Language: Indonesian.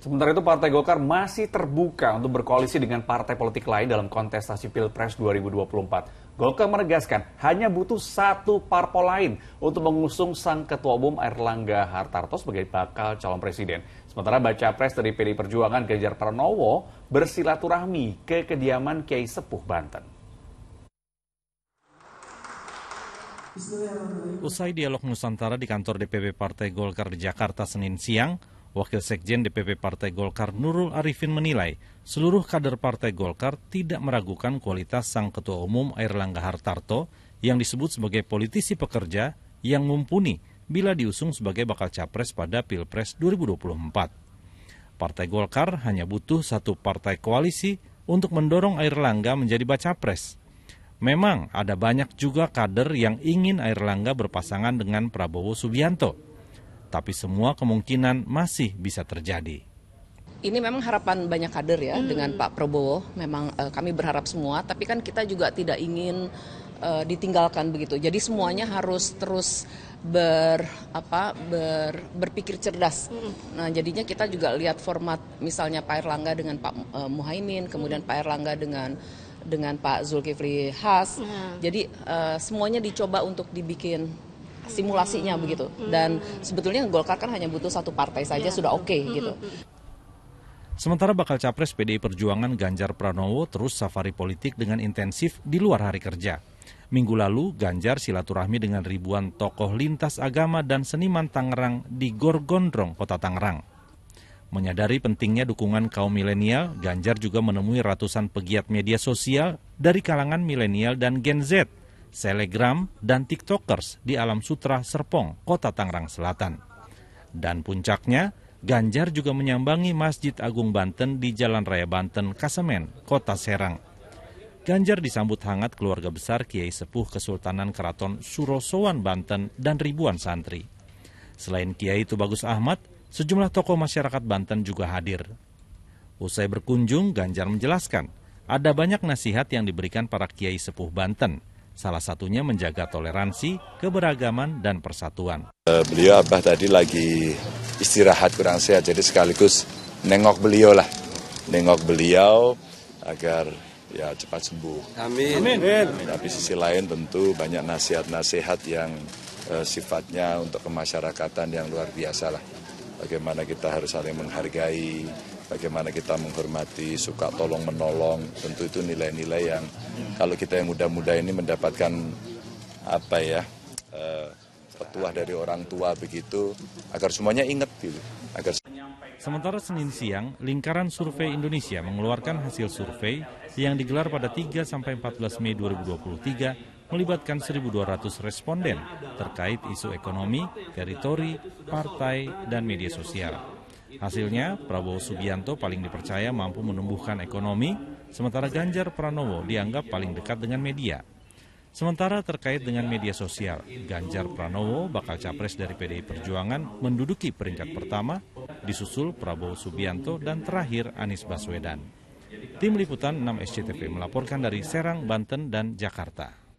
Sementara itu Partai Golkar masih terbuka untuk berkoalisi dengan partai politik lain dalam kontestasi Pilpres 2024. Golkar menegaskan hanya butuh satu parpol lain untuk mengusung sang Ketua Umum Erlangga Hartarto sebagai bakal calon presiden. Sementara baca pres dari PD Perjuangan Ganjar Pranowo bersilaturahmi ke kediaman Kiai Sepuh Banten. Usai dialog Nusantara di kantor DPP Partai Golkar di Jakarta Senin siang, Wakil Sekjen DPP Partai Golkar Nurul Arifin menilai seluruh kader Partai Golkar tidak meragukan kualitas sang Ketua Umum Air Langga Hartarto yang disebut sebagai politisi pekerja yang mumpuni bila diusung sebagai bakal capres pada Pilpres 2024. Partai Golkar hanya butuh satu partai koalisi untuk mendorong Air Langga menjadi baca pres. Memang ada banyak juga kader yang ingin Air Langga berpasangan dengan Prabowo Subianto tapi semua kemungkinan masih bisa terjadi ini memang harapan banyak kader ya hmm. dengan Pak Prabowo. Memang e, kami berharap semua, tapi kan kita juga tidak ingin e, ditinggalkan begitu. Jadi semuanya harus terus ber apa ber, berpikir cerdas. Hmm. Nah, jadinya kita juga lihat format misalnya Pak Erlangga dengan Pak e, eh, Muhaimin, kemudian Pak Erlangga dengan dengan Pak Zulkifli Has. Hmm. Jadi e, semuanya dicoba untuk dibikin simulasinya hmm. begitu. Hmm. Dan sebetulnya Golkar kan hanya butuh satu partai saja ya. sudah oke okay, hmm, gitu. Sementara bakal capres PDI Perjuangan Ganjar Pranowo terus safari politik dengan intensif di luar hari kerja. Minggu lalu, Ganjar silaturahmi dengan ribuan tokoh lintas agama dan seniman Tangerang di Gorgondrong, Kota Tangerang. Menyadari pentingnya dukungan kaum milenial, Ganjar juga menemui ratusan pegiat media sosial dari kalangan milenial dan Gen Z selegram, dan tiktokers di Alam Sutra Serpong, Kota Tangerang Selatan. Dan puncaknya, Ganjar juga menyambangi Masjid Agung Banten di Jalan Raya Banten, Kasemen, Kota Serang. Ganjar disambut hangat keluarga besar Kiai Sepuh Kesultanan Keraton Surosowan Banten dan ribuan santri. Selain Kiai Tubagus Ahmad, sejumlah tokoh masyarakat Banten juga hadir. Usai berkunjung, Ganjar menjelaskan, ada banyak nasihat yang diberikan para Kiai Sepuh Banten – Salah satunya menjaga toleransi, keberagaman, dan persatuan. Eh, beliau Abah tadi lagi istirahat kurang sehat, jadi sekaligus nengok beliau lah. Nengok beliau agar ya cepat sembuh. Amin. Amin. Amin. Tapi sisi lain tentu banyak nasihat-nasihat yang eh, sifatnya untuk kemasyarakatan yang luar biasa lah. Bagaimana kita harus saling menghargai, bagaimana kita menghormati, suka tolong menolong, tentu itu nilai-nilai yang kalau kita yang muda-muda ini mendapatkan apa ya uh, petuah dari orang tua begitu agar semuanya ingat gitu. Agar Sementara Senin siang, Lingkaran Survei Indonesia mengeluarkan hasil survei yang digelar pada 3 sampai 14 Mei 2023 melibatkan 1.200 responden terkait isu ekonomi, teritori, partai, dan media sosial. Hasilnya, Prabowo Subianto paling dipercaya mampu menumbuhkan ekonomi, sementara Ganjar Pranowo dianggap paling dekat dengan media. Sementara terkait dengan media sosial, Ganjar Pranowo, bakal capres dari PDI Perjuangan, menduduki peringkat pertama, disusul Prabowo Subianto, dan terakhir Anies Baswedan. Tim Liputan 6 SCTV melaporkan dari Serang, Banten, dan Jakarta.